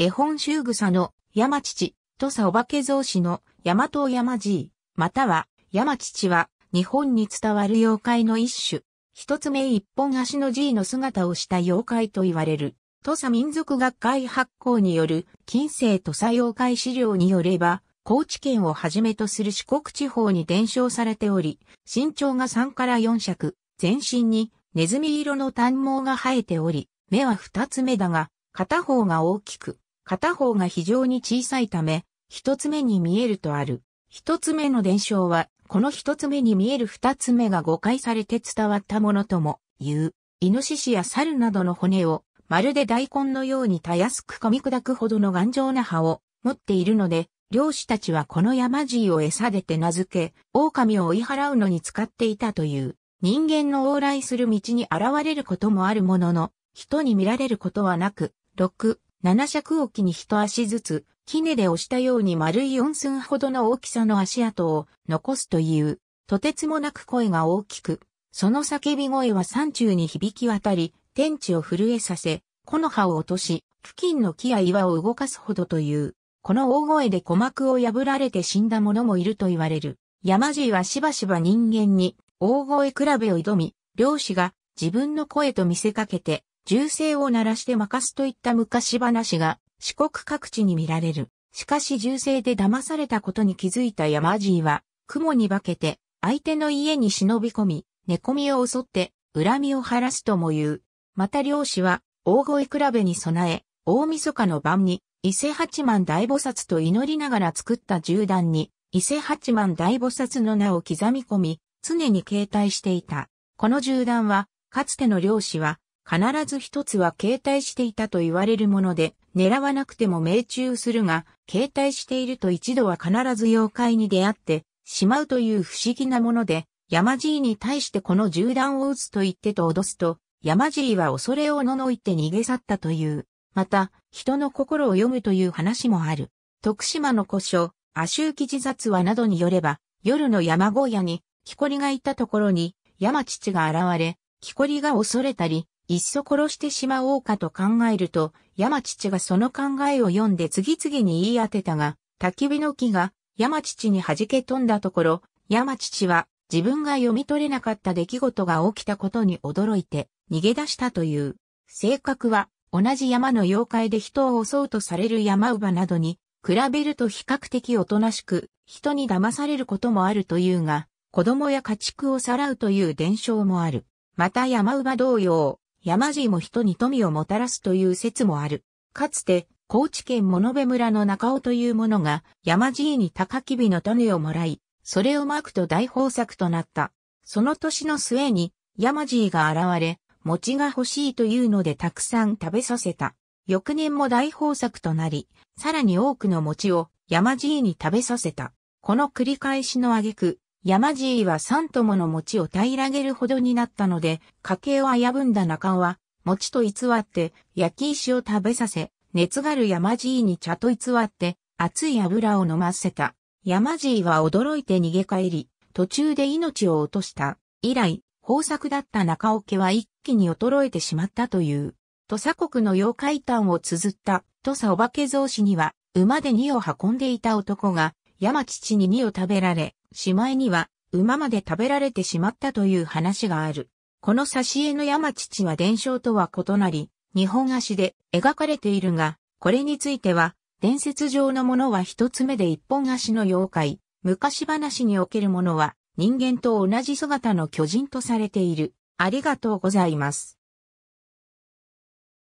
絵本集草の山父、土佐お化け造師の山東山爺、または山父は日本に伝わる妖怪の一種。一つ目一本足の G の姿をした妖怪と言われる。土佐民族学会発行による近世土佐妖怪資料によれば、高知県をはじめとする四国地方に伝承されており、身長が3から4尺、全身にネズミ色の短毛が生えており、目は二つ目だが、片方が大きく、片方が非常に小さいため、一つ目に見えるとある。一つ目の伝承は、この一つ目に見える二つ目が誤解されて伝わったものとも言う。イノシシや猿などの骨を、まるで大根のようにたやすく噛み砕くほどの頑丈な葉を持っているので、漁師たちはこの山爺を餌で手名付け、狼を追い払うのに使っていたという、人間の往来する道に現れることもあるものの、人に見られることはなく、6、7尺置きに一足ずつ、キネで押したように丸い4寸ほどの大きさの足跡を残すという、とてつもなく声が大きく、その叫び声は山中に響き渡り、天地を震えさせ、木の葉を落とし、付近の木や岩を動かすほどという、この大声で鼓膜を破られて死んだ者もいると言われる。山爺はしばしば人間に大声比べを挑み、漁師が自分の声と見せかけて銃声を鳴らして任すといった昔話が四国各地に見られる。しかし銃声で騙されたことに気づいた山爺は、雲に化けて相手の家に忍び込み、寝込みを襲って恨みを晴らすとも言う。また漁師は大声比べに備え、大晦日の晩に伊勢八幡大菩薩と祈りながら作った銃弾に、伊勢八幡大菩薩の名を刻み込み、常に携帯していた。この銃弾は、かつての漁師は、必ず一つは携帯していたと言われるもので、狙わなくても命中するが、携帯していると一度は必ず妖怪に出会ってしまうという不思議なもので、山爺に対してこの銃弾を撃つと言ってと脅すと、山爺は恐れをののいて逃げ去ったという。また、人の心を読むという話もある。徳島の古書、阿修記事雑話などによれば、夜の山小屋に、木こりがいたところに、山父が現れ、木こりが恐れたり、いっそ殺してしまおうかと考えると、山父がその考えを読んで次々に言い当てたが、焚き火の木が山父に弾け飛んだところ、山父は自分が読み取れなかった出来事が起きたことに驚いて逃げ出したという。性格は同じ山の妖怪で人を襲うとされる山馬などに比べると比較的おとなしく人に騙されることもあるというが、子供や家畜をさらうという伝承もある。また山馬同様、山爺も人に富をもたらすという説もある。かつて、高知県物部村の中尾という者が、山爺に高きびの種をもらい、それをまくと大豊作となった。その年の末に、山爺が現れ、餅が欲しいというのでたくさん食べさせた。翌年も大豊作となり、さらに多くの餅を山爺に食べさせた。この繰り返しの挙句、山爺は三友の餅を平らげるほどになったので、家計を危ぶんだ中尾は、餅と偽って焼き石を食べさせ、熱がる山爺に茶と偽って熱い油を飲ませた。山爺は驚いて逃げ帰り、途中で命を落とした。以来、豊作だった中尾家は一気に衰えてしまったという。土佐国の妖怪譚を綴った土佐お化け造紙には、馬で荷を運んでいた男が、山父に荷を食べられ、しまいには馬まで食べられてしまったという話がある。この挿絵の山父は伝承とは異なり、日本足で描かれているが、これについては、伝説上のものは一つ目で一本足の妖怪、昔話におけるものは人間と同じ姿の巨人とされている。ありがとうございます。